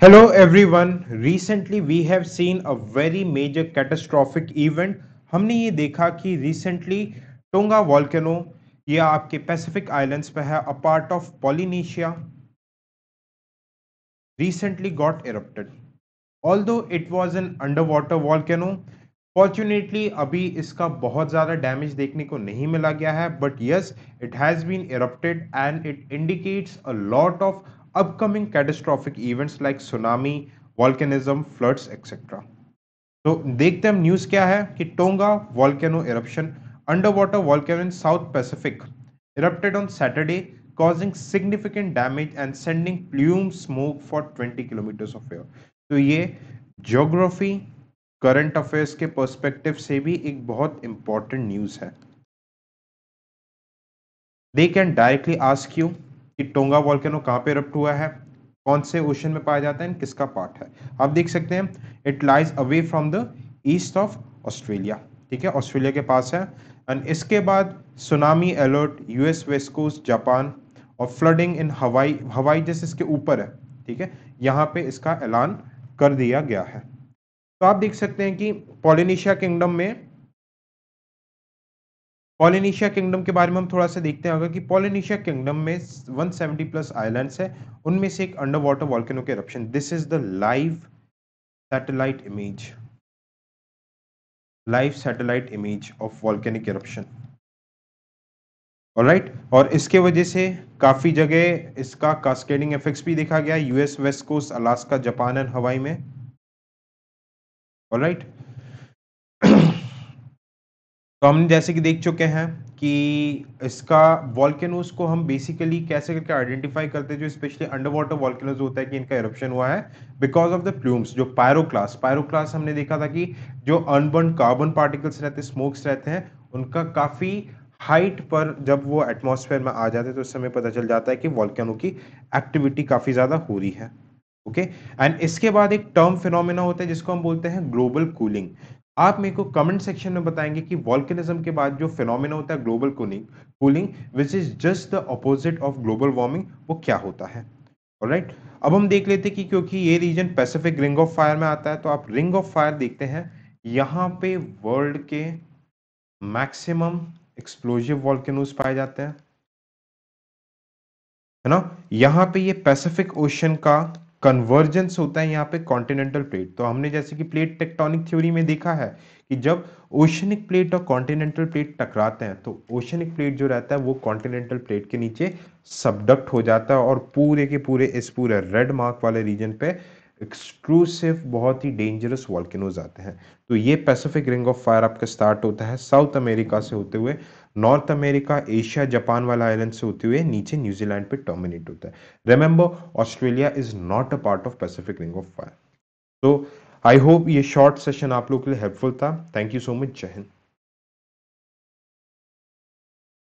Hello everyone. Recently we have seen a very major catastrophic event. हमने ये देखा कि recently टोंगा वॉल्केनो ये आपके पैसिफिक आइलैंड्स पे है a part of Polynesia recently got erupted although it was an under water volcano fortunately अभी इसका बहुत ज़्यादा डैमेज देखने को नहीं मिला गया है but yes it has been erupted and it indicates a lot of upcoming catastrophic events like tsunami, volcanism, floods, etc. तो देखते हैं न्यूज क्या है कि Tonga volcano eruption underwater volcano in south Pacific erupted on Saturday causing significant damage and sending plume smoke for 20 kilometres of air तो ये geography current affairs के perspective से भी एक बहुत इंपॉर्टेंट न्यूज है they can directly ask you कि Tonga volcano कहाँ पे रप्ट हुआ है कौन से ओशन में पाया जाता है किसका पार्ट है आप देख सकते हैं it lies away from the east of Australia ठीक है ऑस्ट्रेलिया के पास है एंड इसके बाद tsunami alert US west coast Japan और फ्लडिंग इन हवाई हवाई जैसे इसके ऊपर है ठीक है यहाँ पे इसका ऐलान कर दिया गया है तो आप देख सकते हैं कि पॉलिनेशिया किंगडम में पॉलिनेशिया किंगडम के बारे में हम थोड़ा सा देखते हैं अगर कि पॉलिनेशिया किंगडम में 170 प्लस आइलैंड्स है उनमें से एक अंडर वाटर वॉल्केनो के eruption this is the live satellite image live satellite image of volcanic eruption right और इसके वजह से काफ़ी जगह इसका कास्केडिंग इफेक्ट्स भी देखा गया US west coast Alaska Japan and Hawaii में राइट right? तो हमने जैसे कि देख चुके हैं कि इसका वॉल्केनोज को हम बेसिकली कैसे करके आइडेंटिफाई करते हैं जो स्पेशली अंडर वाटर वॉल्केनोज होता है कि इनका इरप्शन हुआ है बिकॉज ऑफ द प्लूम्स जो पायरोक्लास पायरोक्लास हमने देखा था कि जो अनबर्न कार्बन पार्टिकल्स रहते हैं स्मोक्स रहते हैं उनका काफ़ी हाइट पर जब वो एटमोसफेयर में आ जाते हैं तो उस समय पता चल जाता है कि वॉल्केनो की एक्टिविटी काफ़ी ज़्यादा हो रही है ओके okay? एंड इसके बाद एक टर्म फिनोमिना होता है जिसको हम बोलते हैं ग्लोबल कूलिंग आप मेरे को कमेंट सेक्शन में बताएंगे कि वॉल्केनिज्म के बाद जो फिनोमिना होता है global cooling cooling which is just the opposite of global warming वो क्या होता है राइट right? अब हम देख लेते हैं कि क्योंकि ये region Pacific ring of fire में आता है तो आप रिंग ऑफ फायर देखते हैं यहाँ पे वर्ल्ड के मैक्सिमम एक्सप्लोजिव वॉल्केनोज पाए जाते हैं है ना यहाँ पे ये पैसिफिक ओशन का कन्वर्जेंस होता है यहाँ पे कॉन्टिनेंटल प्लेट तो हमने जैसे कि प्लेट टेक्टोनिक थ्योरी में देखा है कि जब ओशनिक प्लेट और कॉन्टिनेंटल प्लेट टकराते हैं तो ओशनिक प्लेट जो रहता है वो कॉन्टिनेंटल प्लेट के नीचे सबडक्ट हो जाता है और पूरे के पूरे इस पूरे रेड मार्क वाले रीजन पे एक्सक्लूसिव बहुत ही डेंजरस वॉल्किनोज आते हैं तो ये पैसिफिक रिंग ऑफ फायर आपका स्टार्ट होता है साउथ अमेरिका से होते हुए नॉर्थ अमेरिका एशिया जापान वाला आइलैंड से होते हुए नीचे न्यूजीलैंड पे टर्मिनेट होता है remember Australia is not a part of Pacific ring of fire तो आई होप ये शॉर्ट सेशन आप लोग के लिए हेल्पफुल था थैंक यू सो मच जय हिंद